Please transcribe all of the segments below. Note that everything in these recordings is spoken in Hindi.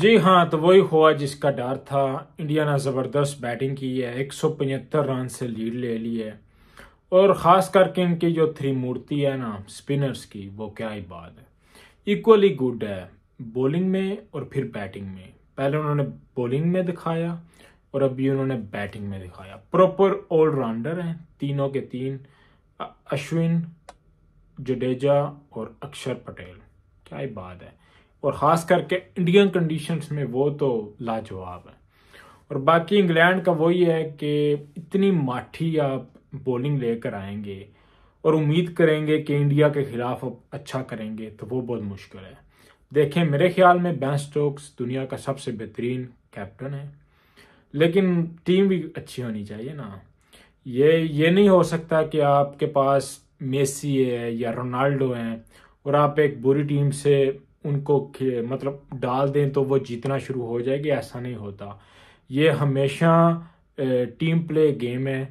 जी हाँ तो वही हुआ जिसका डर था इंडिया ने ज़बरदस्त बैटिंग की है एक सौ पचहत्तर रन से लीड ले ली है और ख़ास करके इनकी जो थ्री मूर्ति है ना स्पिनर्स की वो क्या ही बात है इक्वली गुड है बॉलिंग में और फिर बैटिंग में पहले उन्होंने बॉलिंग में दिखाया और अभी उन्होंने बैटिंग में दिखाया प्रॉपर ऑलराउंडर हैं तीनों के तीन अश्विन जडेजा और अक्षर पटेल क्या ही बात है और ख़ास करके इंडियन कंडीशंस में वो तो लाजवाब है और बाकी इंग्लैंड का वही है कि इतनी माठी आप बॉलिंग लेकर आएंगे और उम्मीद करेंगे कि इंडिया के खिलाफ अब अच्छा करेंगे तो वो बहुत मुश्किल है देखें मेरे ख्याल में बैन स्टोक्स दुनिया का सबसे बेहतरीन कैप्टन है लेकिन टीम भी अच्छी होनी चाहिए ना ये ये नहीं हो सकता कि आपके पास मेसी है या रोनाल्डो हैं और आप एक बुरी टीम से उनको मतलब डाल दें तो वो जीतना शुरू हो जाएगी ऐसा नहीं होता ये हमेशा टीम प्ले गेम है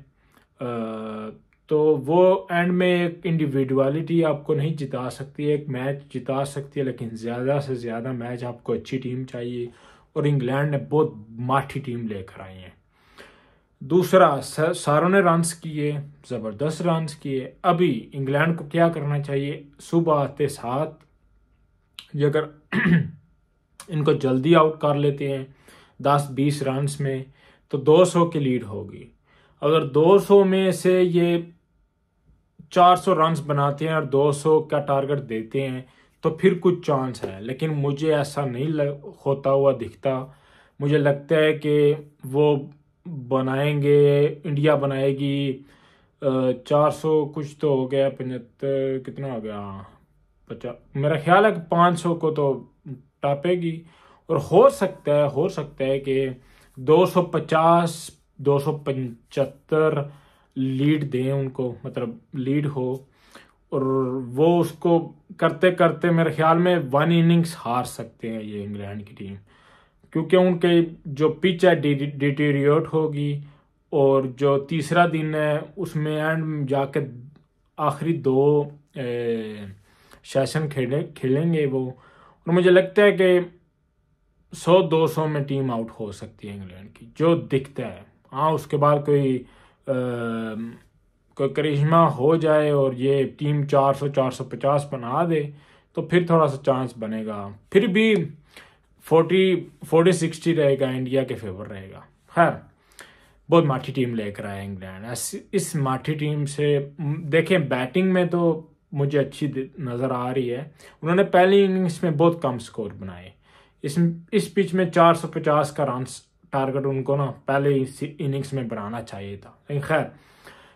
तो वो एंड में एक इंडिविजुअलिटी आपको नहीं जिता सकती एक मैच जिता सकती है लेकिन ज़्यादा से ज़्यादा मैच आपको अच्छी टीम चाहिए और इंग्लैंड ने बहुत माठी टीम लेकर आई है दूसरा सारों ने रन्स किए ज़बरदस्त रन्स किए अभी इंग्लैंड को क्या करना चाहिए सुबह आते साथ ये अगर इनको जल्दी आउट कर लेते हैं दस बीस रन्स में तो 200 की लीड होगी अगर 200 में से ये 400 रन्स बनाते हैं और 200 का टारगेट देते हैं तो फिर कुछ चांस है लेकिन मुझे ऐसा नहीं लग, होता हुआ दिखता मुझे लगता है कि वो बनाएंगे इंडिया बनाएगी चार सौ कुछ तो हो गया पचहत्तर कितना हो गया पचास मेरा ख्याल है कि पाँच सौ को तो टापेगी और हो सकता है हो सकता है कि दो दो सौ पचास सौ पचहत्तर लीड दें उनको मतलब लीड हो और वो उसको करते करते मेरे ख्याल में वन इनिंग्स हार सकते हैं ये इंग्लैंड की टीम क्योंकि उनके जो पिच है डिटेरियोट होगी और जो तीसरा दिन है उसमें एंड जाके आखिरी दो ए, सेशन खेले खेलेंगे वो और मुझे लगता है कि सौ दो सौ में टीम आउट हो सकती है इंग्लैंड की जो दिखता है हाँ उसके बाद कोई आ, कोई करिश्मा हो जाए और ये टीम 400 450 बना दे तो फिर थोड़ा सा चांस बनेगा फिर भी 40 40 60 रहेगा इंडिया के फेवर रहेगा खैर बहुत माठी टीम लेकर आया इंग्लैंड इस माठी टीम से देखें बैटिंग में तो मुझे अच्छी नज़र आ रही है उन्होंने पहली इनिंग्स में बहुत कम स्कोर बनाए इस इस पिच में 450 का रन टारगेट उनको ना पहले इनिंग्स में बनाना चाहिए था लेकिन खैर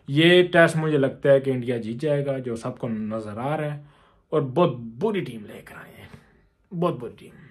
ये टेस्ट मुझे लगता है कि इंडिया जीत जाएगा जो सबको नज़र आ रहा है और बहुत बुरी टीम लेकर आए हैं बहुत बुरी टीम